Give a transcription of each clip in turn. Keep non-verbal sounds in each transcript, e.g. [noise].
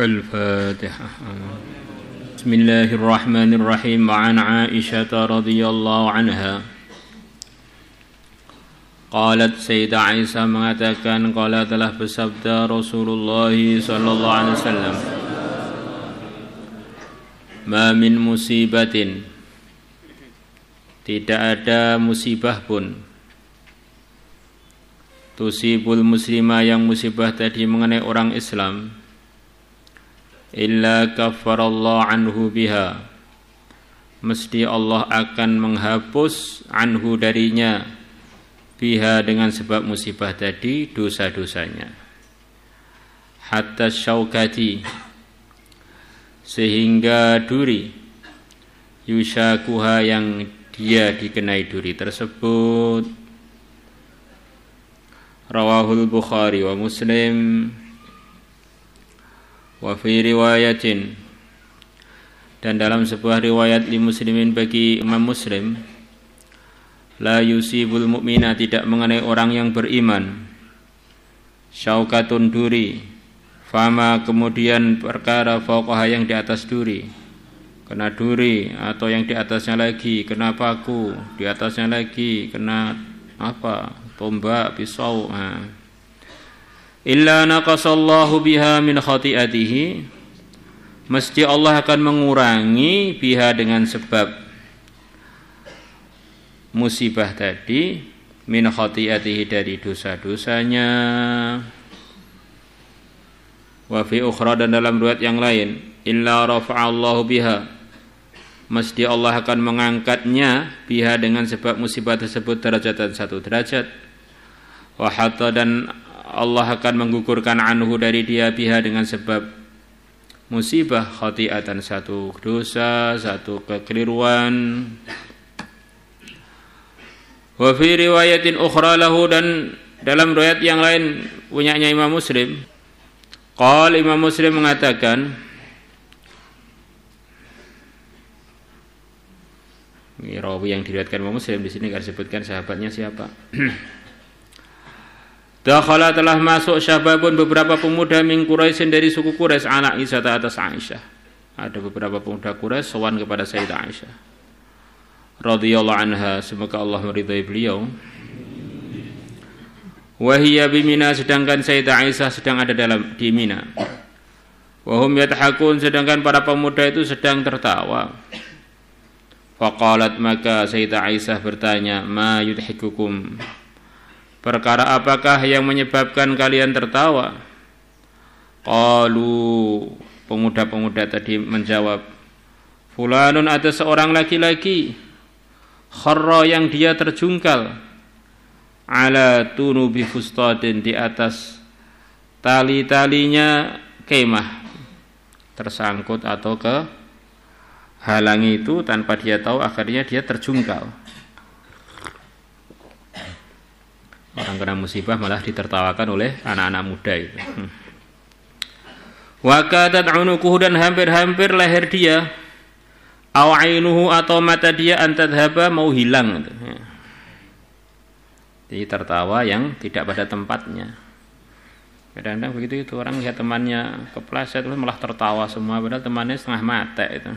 الفاتحة بسم الله الرحمن الرحيم وعن عائشة رضي الله عنها Qalat Sayyidah Aisyah mengatakan Qala telah bersabda Rasulullah Sallallahu Alaihi Wasallam Ma min musibatin Tidak ada musibah pun Tusibul muslimah yang musibah tadi mengenai orang Islam illa kafarallahu anhu biha mesti Allah akan menghapus anhu darinya biha dengan sebab musibah tadi dosa-dosanya hatta syaukati sehingga duri yushakuha yang dia dikenai duri tersebut rawahul bukhari wa muslim Wafi riwayatin dan dalam sebuah riwayat li muslimin bagi imam muslim La yusibul mu'mina tidak mengenai orang yang beriman Syaukatun duri Fama kemudian perkara fauqaha yang di atas duri Kena duri atau yang di atasnya lagi Kena paku Di atasnya lagi Kena apa Tombak, pisau nah illa naqasallahu biha min khati'atihi mesti Allah akan mengurangi biha dengan sebab musibah tadi min khati'atihi dari dosa-dosanya wa fi ukhra dan dalam riwayat yang lain illa rafa'allahu biha mesti Allah akan mengangkatnya biha dengan sebab musibah tersebut derajat dan satu derajat wa hatta dan Allah akan menggugurkan anhu dari dia pihak dengan sebab musibah khati'atan satu dosa, satu kekeliruan. Wa fi riwayatin ukhra lahu dan dalam riwayat yang lain punyanya Imam Muslim. Qal Imam Muslim mengatakan Ini rawi yang diriwayatkan Imam Muslim di sini enggak disebutkan sahabatnya siapa. [clears throat] Dakhala telah masuk syababun beberapa pemuda min Quraisy dari suku Quraisy anak Isa atas Aisyah. Ada beberapa pemuda Quraisy sowan kepada Sayyidah Aisyah. Radhiyallahu anha, semoga Allah meridai beliau. Wahia bimina sedangkan Sayyidah Aisyah sedang ada dalam di Mina. Wahum yathakun sedangkan para pemuda itu sedang tertawa. Faqalat maka Sayyidah Aisyah bertanya, "Ma yudhikukum?" Perkara apakah yang menyebabkan kalian tertawa? Qalu pemuda-pemuda tadi menjawab Fulanun ada seorang laki-laki kharra yang dia terjungkal ala tunubi fustadin di atas tali-talinya kemah tersangkut atau ke halang itu tanpa dia tahu akhirnya dia terjungkal Orang kena musibah malah ditertawakan oleh anak-anak muda itu. Wakadat unukuhu dan hampir-hampir leher dia awainuhu atau mata dia antadhaba mau hilang. Jadi tertawa yang tidak pada tempatnya. Kadang-kadang begitu itu orang lihat temannya kepleset malah tertawa semua padahal temannya setengah mata itu.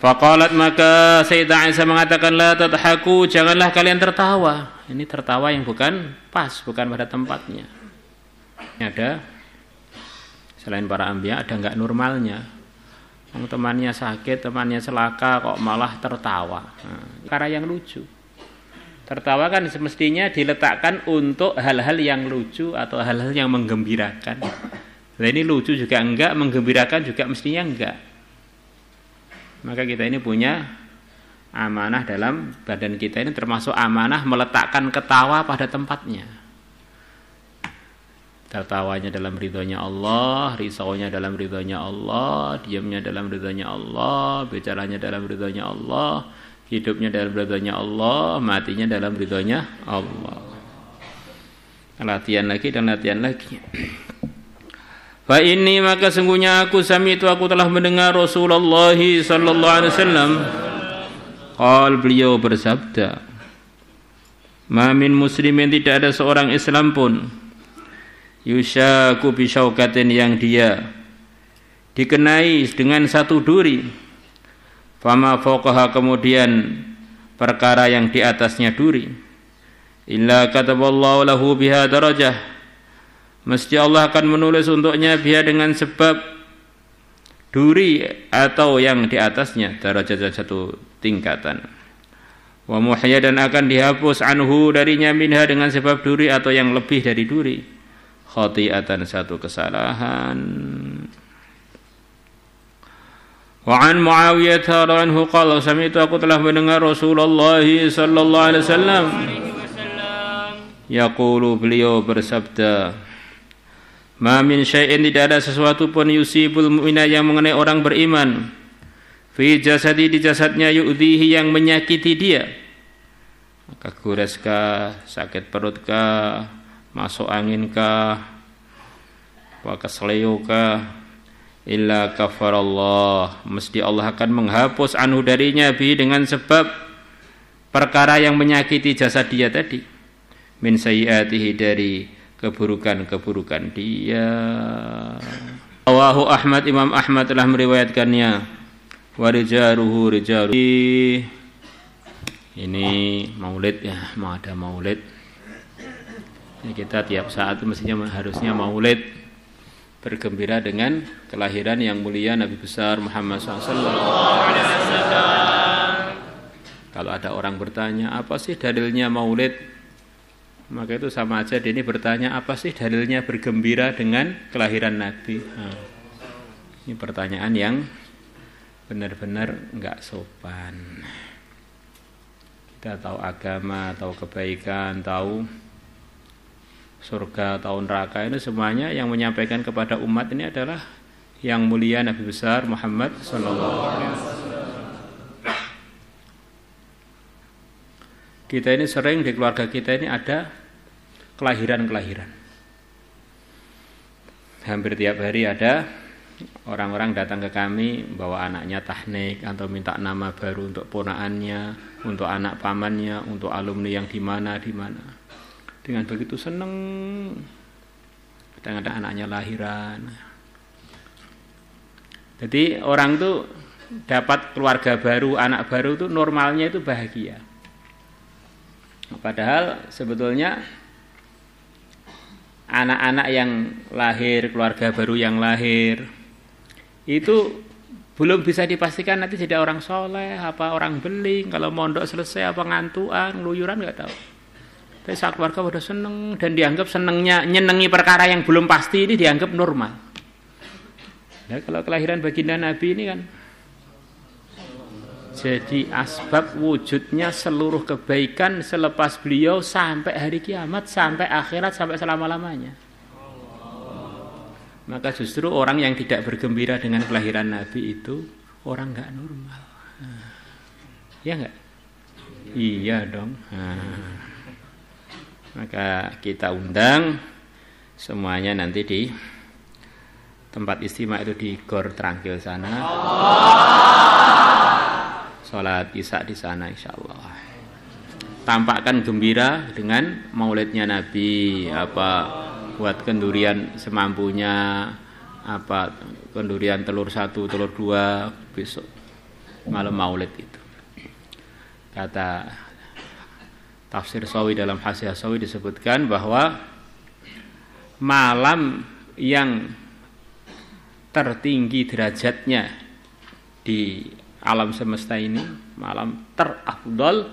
Fakalat maka Sayyidah Aisyah mengatakan la tadhaku janganlah kalian tertawa. Ini tertawa yang bukan pas, bukan pada tempatnya. Ini ada selain para ambia ada nggak normalnya. temannya sakit, temannya celaka kok malah tertawa. Nah, karena yang lucu. Tertawa kan semestinya diletakkan untuk hal-hal yang lucu atau hal-hal yang menggembirakan. Nah ini lucu juga enggak, menggembirakan juga mestinya enggak maka kita ini punya amanah dalam badan kita ini termasuk amanah meletakkan ketawa pada tempatnya tertawanya dalam ridhonya Allah, risaunya dalam ridhonya Allah, diamnya dalam ridhonya Allah, bicaranya dalam ridhonya Allah, hidupnya dalam ridhonya Allah, matinya dalam ridhonya Allah. Latihan lagi dan latihan lagi. Fa ini maka sungguhnya aku sami itu aku telah mendengar Rasulullah sallallahu alaihi wasallam qal beliau bersabda Mamin muslimin tidak ada seorang Islam pun yusyaku bisyaukatin yang dia dikenai dengan satu duri fama fokoha kemudian perkara yang di atasnya duri illa kataballahu lahu biha darajah Mesti Allah akan menulis untuknya dia dengan sebab duri atau yang di atasnya derajat satu tingkatan. Wa muhya dan akan dihapus anhu darinya minha dengan sebab duri atau yang lebih dari duri. Khatiatan satu kesalahan. Wa an Muawiyah radhiyallahu anhu qala sami'tu aku telah mendengar Rasulullah sallallahu alaihi wasallam yaqulu beliau bersabda Ma min syai'in tidak ada sesuatu pun yusibul mu'mina yang mengenai orang beriman. Fi jasadi di jasadnya yu'dhihi yang menyakiti dia. Maka gores kah, sakit perut kah, masuk angin kah, wa kah, illa kafarallah. Mesti Allah akan menghapus anu darinya bi dengan sebab perkara yang menyakiti jasad dia tadi. Min sayyiatihi dari keburukan-keburukan dia. Awahu Ahmad Imam Ahmad telah meriwayatkannya. Warijaruhu rijaruhu. Ini maulid ya, mau ada maulid. Ini kita tiap saat mestinya harusnya maulid bergembira dengan kelahiran yang mulia Nabi besar Muhammad SAW. Kalau ada orang bertanya apa sih dalilnya maulid? maka itu sama aja dia ini bertanya apa sih dalilnya bergembira dengan kelahiran Nabi nah, ini pertanyaan yang benar-benar nggak sopan kita tahu agama tahu kebaikan tahu surga tahu neraka ini semuanya yang menyampaikan kepada umat ini adalah yang mulia Nabi besar Muhammad SAW. Kita ini sering di keluarga kita ini ada kelahiran-kelahiran. Hampir tiap hari ada orang-orang datang ke kami bawa anaknya teknik atau minta nama baru untuk ponaannya, untuk anak pamannya, untuk alumni yang di mana di mana. Dengan begitu seneng kadang ada anaknya lahiran. Jadi orang tuh dapat keluarga baru, anak baru tuh normalnya itu bahagia. Padahal sebetulnya anak-anak yang lahir, keluarga baru yang lahir itu belum bisa dipastikan nanti jadi orang soleh apa orang beling kalau mondok selesai apa ngantuan luyuran nggak tahu tapi saat keluarga udah seneng dan dianggap senengnya nyenengi perkara yang belum pasti ini dianggap normal nah, kalau kelahiran baginda nabi ini kan menjadi asbab wujudnya seluruh kebaikan selepas beliau sampai hari kiamat, sampai akhirat, sampai selama-lamanya. Maka justru orang yang tidak bergembira dengan kelahiran Nabi itu orang nggak normal. Ya nggak? Iya dong. Nah, maka kita undang semuanya nanti di tempat istimewa itu di Gor Trangkil sana. Allah sholat isya di sana Insyaallah. tampakkan gembira dengan maulidnya Nabi apa buat kendurian semampunya apa kendurian telur satu telur dua besok malam maulid itu kata tafsir sawi dalam hasiah sawi disebutkan bahwa malam yang tertinggi derajatnya di alam semesta ini malam terafdol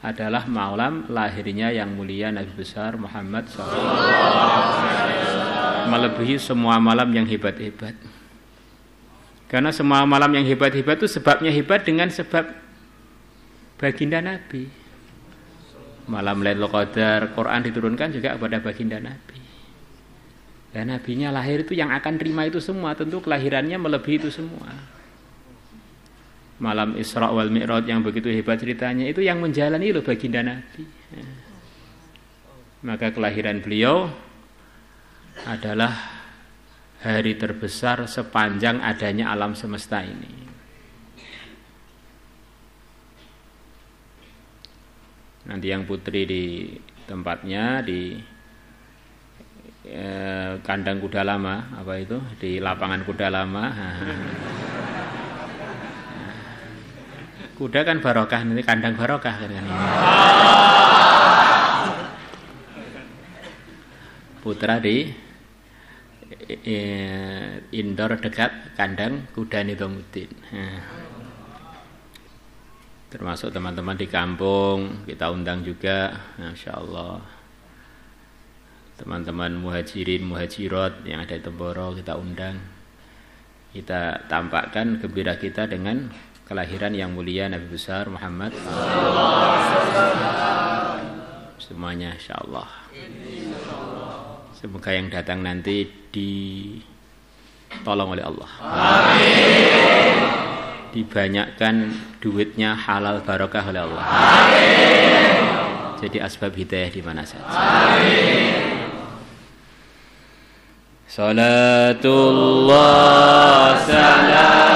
adalah malam lahirnya yang mulia Nabi besar Muhammad SAW melebihi semua malam yang hebat-hebat karena semua malam yang hebat-hebat itu sebabnya hebat dengan sebab baginda Nabi malam Lailatul Qadar Quran diturunkan juga kepada baginda Nabi dan nabinya lahir itu yang akan terima itu semua tentu kelahirannya melebihi itu semua malam Isra wal Mi'raj yang begitu hebat ceritanya itu yang menjalani loh baginda Nabi. Maka kelahiran beliau adalah hari terbesar sepanjang adanya alam semesta ini. Nanti yang putri di tempatnya di eh, kandang kuda lama apa itu di lapangan kuda lama. [laughs] kuda kan barokah nanti kandang barokah kan kan putra di indoor dekat kandang kuda Nizamuddin nah. termasuk teman-teman di kampung kita undang juga Masya Allah teman-teman muhajirin muhajirat yang ada di Temboro kita undang kita tampakkan gembira kita dengan kelahiran yang mulia Nabi besar Muhammad semuanya Insya Allah. semoga yang datang nanti ditolong oleh Allah Amin. dibanyakkan duitnya halal barokah oleh Allah Amin. jadi asbab hidayah di mana saja Salatullah salam